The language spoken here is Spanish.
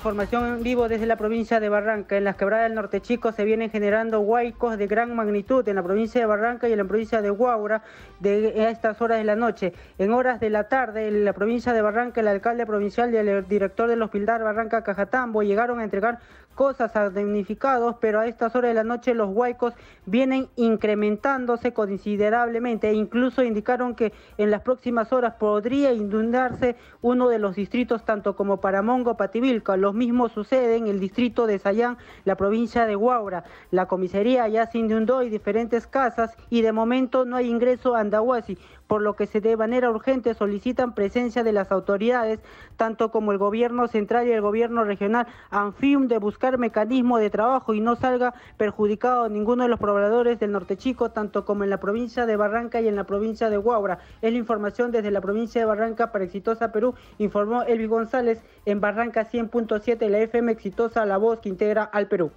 información en vivo desde la provincia de Barranca. En las quebradas del Norte Chico se vienen generando huaicos de gran magnitud en la provincia de Barranca y en la provincia de Guaura de, a estas horas de la noche. En horas de la tarde, en la provincia de Barranca, el alcalde provincial y el director del hospital Barranca Cajatambo llegaron a entregar cosas a damnificados, pero a estas horas de la noche los huaicos vienen incrementándose considerablemente e incluso indicaron que en las próximas horas podría inundarse uno de los distritos tanto como Paramongo, Pativilca. Los lo mismo sucede en el distrito de Sayán, la provincia de Guaura. La comisaría ya se inundó y diferentes casas y de momento no hay ingreso a Andahuasi por lo que se de manera urgente solicitan presencia de las autoridades, tanto como el gobierno central y el gobierno regional, anfium de buscar mecanismo de trabajo y no salga perjudicado ninguno de los pobladores del Norte Chico, tanto como en la provincia de Barranca y en la provincia de Huabra. Es la información desde la provincia de Barranca para Exitosa Perú, informó Elvi González en Barranca 100.7, la FM Exitosa, la voz que integra al Perú.